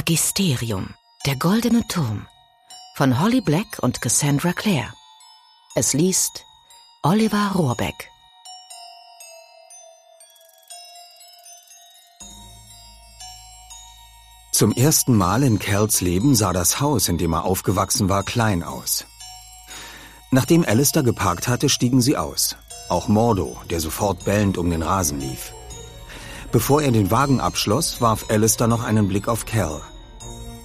Magisterium, der goldene Turm von Holly Black und Cassandra Clare. Es liest Oliver Rohrbeck. Zum ersten Mal in Kells Leben sah das Haus, in dem er aufgewachsen war, klein aus. Nachdem Alistair geparkt hatte, stiegen sie aus. Auch Mordo, der sofort bellend um den Rasen lief. Bevor er den Wagen abschloss, warf Alistair noch einen Blick auf Cal.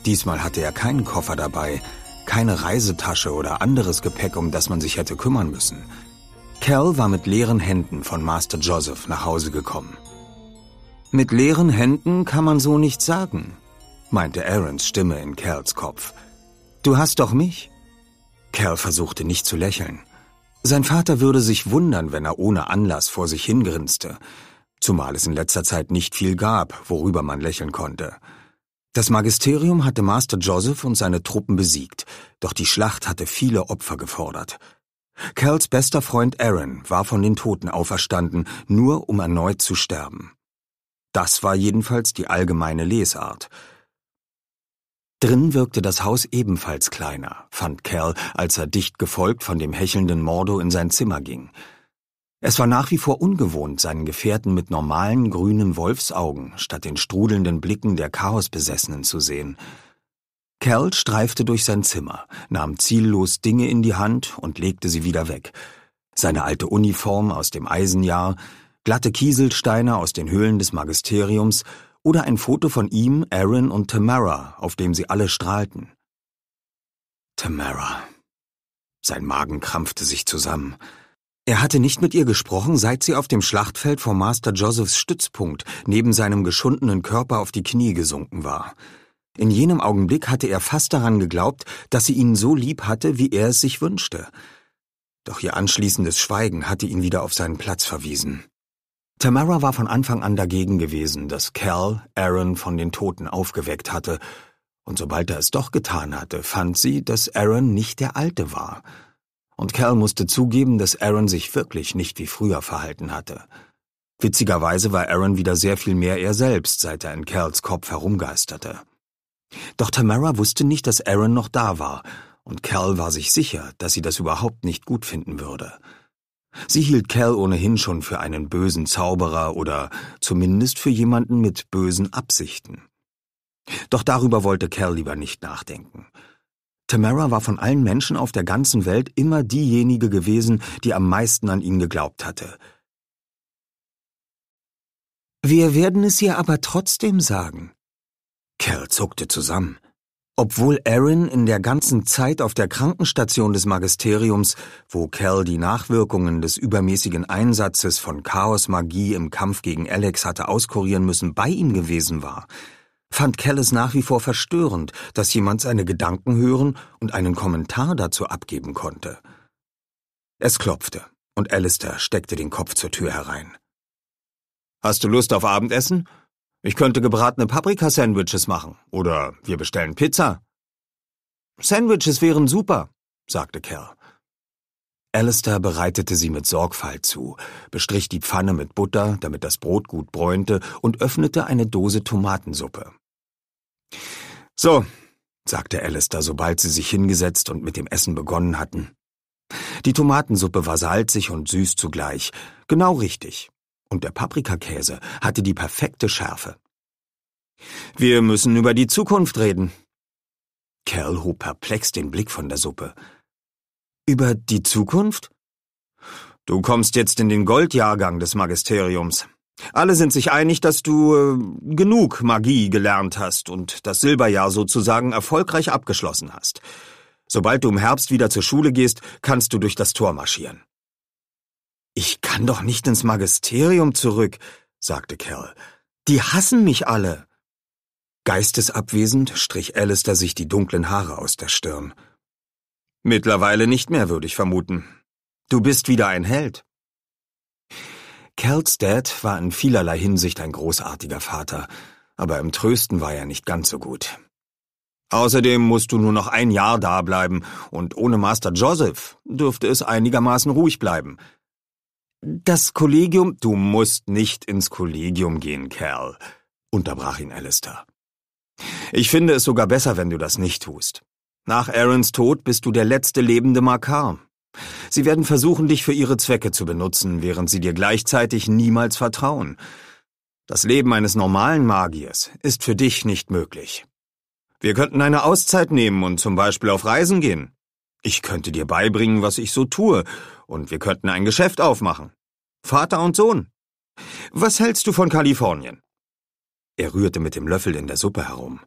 Diesmal hatte er keinen Koffer dabei, keine Reisetasche oder anderes Gepäck, um das man sich hätte kümmern müssen. Cal war mit leeren Händen von Master Joseph nach Hause gekommen. Mit leeren Händen kann man so nichts sagen, meinte Aarons Stimme in Cals Kopf. Du hast doch mich? Cal versuchte nicht zu lächeln. Sein Vater würde sich wundern, wenn er ohne Anlass vor sich hingrinste zumal es in letzter Zeit nicht viel gab, worüber man lächeln konnte. Das Magisterium hatte Master Joseph und seine Truppen besiegt, doch die Schlacht hatte viele Opfer gefordert. Kerls bester Freund Aaron war von den Toten auferstanden, nur um erneut zu sterben. Das war jedenfalls die allgemeine Lesart. Drin wirkte das Haus ebenfalls kleiner, fand Kerl, als er dicht gefolgt von dem hechelnden Mordo in sein Zimmer ging – es war nach wie vor ungewohnt, seinen Gefährten mit normalen grünen Wolfsaugen statt den strudelnden Blicken der Chaosbesessenen zu sehen. Cal streifte durch sein Zimmer, nahm ziellos Dinge in die Hand und legte sie wieder weg. Seine alte Uniform aus dem Eisenjahr, glatte Kieselsteine aus den Höhlen des Magisteriums oder ein Foto von ihm, Aaron und Tamara, auf dem sie alle strahlten. Tamara. Sein Magen krampfte sich zusammen. Er hatte nicht mit ihr gesprochen, seit sie auf dem Schlachtfeld vor Master Josephs Stützpunkt neben seinem geschundenen Körper auf die Knie gesunken war. In jenem Augenblick hatte er fast daran geglaubt, dass sie ihn so lieb hatte, wie er es sich wünschte. Doch ihr anschließendes Schweigen hatte ihn wieder auf seinen Platz verwiesen. Tamara war von Anfang an dagegen gewesen, dass Cal Aaron von den Toten aufgeweckt hatte, und sobald er es doch getan hatte, fand sie, dass Aaron nicht der Alte war – und Cal musste zugeben, dass Aaron sich wirklich nicht wie früher verhalten hatte. Witzigerweise war Aaron wieder sehr viel mehr er selbst, seit er in Cals Kopf herumgeisterte. Doch Tamara wusste nicht, dass Aaron noch da war, und Cal war sich sicher, dass sie das überhaupt nicht gut finden würde. Sie hielt Cal ohnehin schon für einen bösen Zauberer oder zumindest für jemanden mit bösen Absichten. Doch darüber wollte Cal lieber nicht nachdenken. Tamara war von allen Menschen auf der ganzen Welt immer diejenige gewesen, die am meisten an ihn geglaubt hatte. Wir werden es ihr aber trotzdem sagen. Cal zuckte zusammen. Obwohl Aaron in der ganzen Zeit auf der Krankenstation des Magisteriums, wo Cal die Nachwirkungen des übermäßigen Einsatzes von Chaosmagie im Kampf gegen Alex hatte auskurieren müssen, bei ihm gewesen war, fand es nach wie vor verstörend, dass jemand seine Gedanken hören und einen Kommentar dazu abgeben konnte. Es klopfte, und Alistair steckte den Kopf zur Tür herein. Hast du Lust auf Abendessen? Ich könnte gebratene Paprikasandwiches machen, oder wir bestellen Pizza. Sandwiches wären super, sagte Cal. Alistair bereitete sie mit Sorgfalt zu, bestrich die Pfanne mit Butter, damit das Brot gut bräunte, und öffnete eine Dose Tomatensuppe. So, sagte Alistair, sobald sie sich hingesetzt und mit dem Essen begonnen hatten. Die Tomatensuppe war salzig und süß zugleich, genau richtig. Und der Paprikakäse hatte die perfekte Schärfe. Wir müssen über die Zukunft reden. Kerl hob perplex den Blick von der Suppe. Über die Zukunft? Du kommst jetzt in den Goldjahrgang des Magisteriums. Alle sind sich einig, dass du äh, genug Magie gelernt hast und das Silberjahr sozusagen erfolgreich abgeschlossen hast. Sobald du im Herbst wieder zur Schule gehst, kannst du durch das Tor marschieren. Ich kann doch nicht ins Magisterium zurück, sagte Kerl. Die hassen mich alle. Geistesabwesend strich Alistair sich die dunklen Haare aus der Stirn. Mittlerweile nicht mehr, würde ich vermuten. Du bist wieder ein Held. Kerls Dad war in vielerlei Hinsicht ein großartiger Vater, aber im Trösten war er nicht ganz so gut. Außerdem musst du nur noch ein Jahr da bleiben, und ohne Master Joseph dürfte es einigermaßen ruhig bleiben. Das Kollegium. Du musst nicht ins Kollegium gehen, Kerl, unterbrach ihn Alistair. Ich finde es sogar besser, wenn du das nicht tust. Nach Aarons Tod bist du der letzte lebende Makar. Sie werden versuchen, dich für ihre Zwecke zu benutzen, während sie dir gleichzeitig niemals vertrauen. Das Leben eines normalen Magiers ist für dich nicht möglich. Wir könnten eine Auszeit nehmen und zum Beispiel auf Reisen gehen. Ich könnte dir beibringen, was ich so tue, und wir könnten ein Geschäft aufmachen. Vater und Sohn. Was hältst du von Kalifornien? Er rührte mit dem Löffel in der Suppe herum.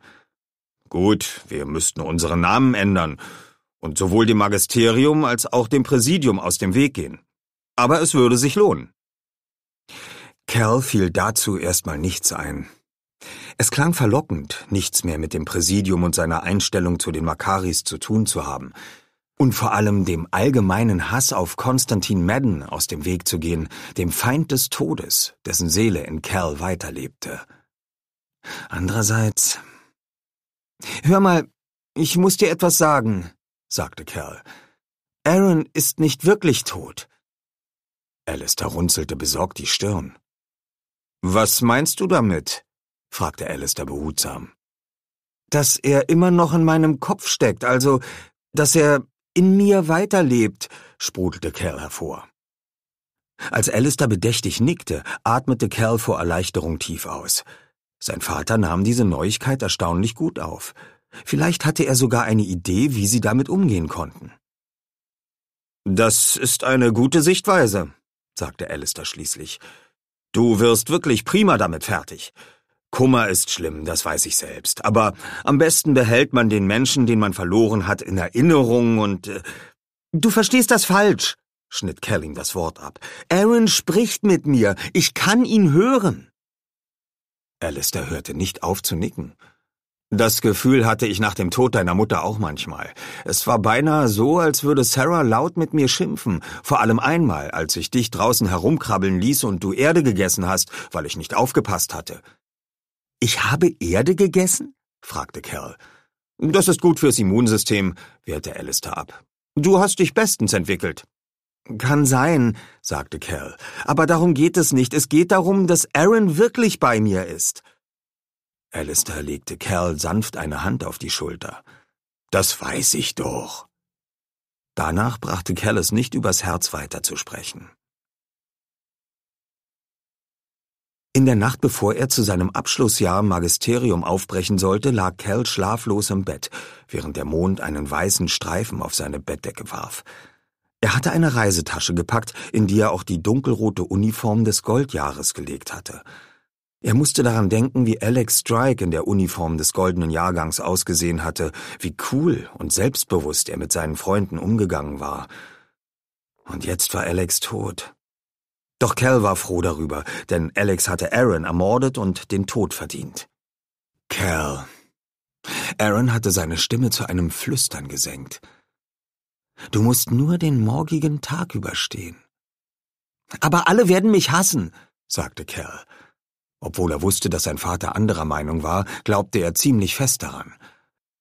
Gut, wir müssten unseren Namen ändern und sowohl dem Magisterium als auch dem Präsidium aus dem Weg gehen. Aber es würde sich lohnen. Cal fiel dazu erstmal nichts ein. Es klang verlockend, nichts mehr mit dem Präsidium und seiner Einstellung zu den Makaris zu tun zu haben. Und vor allem dem allgemeinen Hass auf Konstantin Madden aus dem Weg zu gehen, dem Feind des Todes, dessen Seele in Cal weiterlebte. Andererseits, Hör mal, ich muss dir etwas sagen, sagte Kerl. Aaron ist nicht wirklich tot. Alistair runzelte besorgt die Stirn. Was meinst du damit? fragte Alistair behutsam. Dass er immer noch in meinem Kopf steckt, also dass er in mir weiterlebt, sprudelte Kerl hervor. Als Alistair bedächtig nickte, atmete Kerl vor Erleichterung tief aus. Sein Vater nahm diese Neuigkeit erstaunlich gut auf. Vielleicht hatte er sogar eine Idee, wie sie damit umgehen konnten. Das ist eine gute Sichtweise, sagte Alistair schließlich. Du wirst wirklich prima damit fertig. Kummer ist schlimm, das weiß ich selbst, aber am besten behält man den Menschen, den man verloren hat, in Erinnerung und. Äh, du verstehst das falsch, schnitt Kelling das Wort ab. Aaron spricht mit mir, ich kann ihn hören. Alistair hörte nicht auf zu nicken. Das Gefühl hatte ich nach dem Tod deiner Mutter auch manchmal. Es war beinahe so, als würde Sarah laut mit mir schimpfen, vor allem einmal, als ich dich draußen herumkrabbeln ließ und du Erde gegessen hast, weil ich nicht aufgepasst hatte. Ich habe Erde gegessen? fragte Kerl. Das ist gut fürs Immunsystem, wehrte Alistair ab. Du hast dich bestens entwickelt. Kann sein, sagte Cal, aber darum geht es nicht. Es geht darum, dass Aaron wirklich bei mir ist. Alistair legte Cal sanft eine Hand auf die Schulter. Das weiß ich doch. Danach brachte Cal es nicht übers Herz weiterzusprechen. In der Nacht, bevor er zu seinem Abschlussjahr Magisterium aufbrechen sollte, lag Cal schlaflos im Bett, während der Mond einen weißen Streifen auf seine Bettdecke warf. Er hatte eine Reisetasche gepackt, in die er auch die dunkelrote Uniform des Goldjahres gelegt hatte. Er musste daran denken, wie Alex Strike in der Uniform des goldenen Jahrgangs ausgesehen hatte, wie cool und selbstbewusst er mit seinen Freunden umgegangen war. Und jetzt war Alex tot. Doch Cal war froh darüber, denn Alex hatte Aaron ermordet und den Tod verdient. Cal. Aaron hatte seine Stimme zu einem Flüstern gesenkt. Du musst nur den morgigen Tag überstehen. Aber alle werden mich hassen, sagte Kerl. Obwohl er wusste, dass sein Vater anderer Meinung war, glaubte er ziemlich fest daran.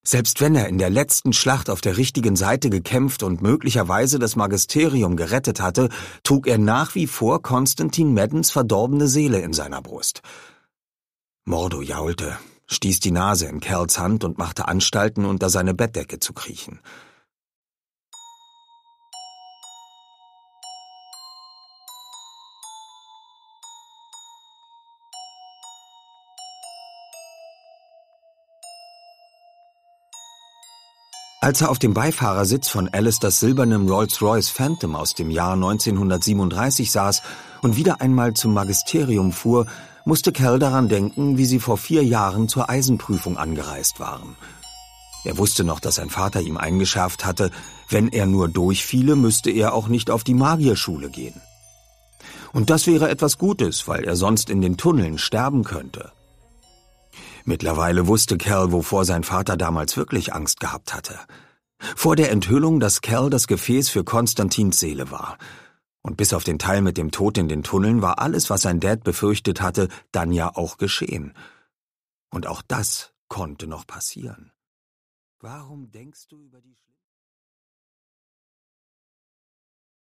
Selbst wenn er in der letzten Schlacht auf der richtigen Seite gekämpft und möglicherweise das Magisterium gerettet hatte, trug er nach wie vor Konstantin Maddens verdorbene Seele in seiner Brust. Mordo jaulte, stieß die Nase in Kerls Hand und machte Anstalten, unter seine Bettdecke zu kriechen. Als er auf dem Beifahrersitz von Alistairs silbernem Rolls-Royce Phantom aus dem Jahr 1937 saß und wieder einmal zum Magisterium fuhr, musste Kell daran denken, wie sie vor vier Jahren zur Eisenprüfung angereist waren. Er wusste noch, dass sein Vater ihm eingeschärft hatte, wenn er nur durchfiele, müsste er auch nicht auf die Magierschule gehen. Und das wäre etwas Gutes, weil er sonst in den Tunneln sterben könnte. Mittlerweile wusste Cal, wovor sein Vater damals wirklich Angst gehabt hatte. Vor der Enthüllung, dass Cal das Gefäß für Konstantins Seele war. Und bis auf den Teil mit dem Tod in den Tunneln war alles, was sein Dad befürchtet hatte, dann ja auch geschehen. Und auch das konnte noch passieren. Warum denkst du über die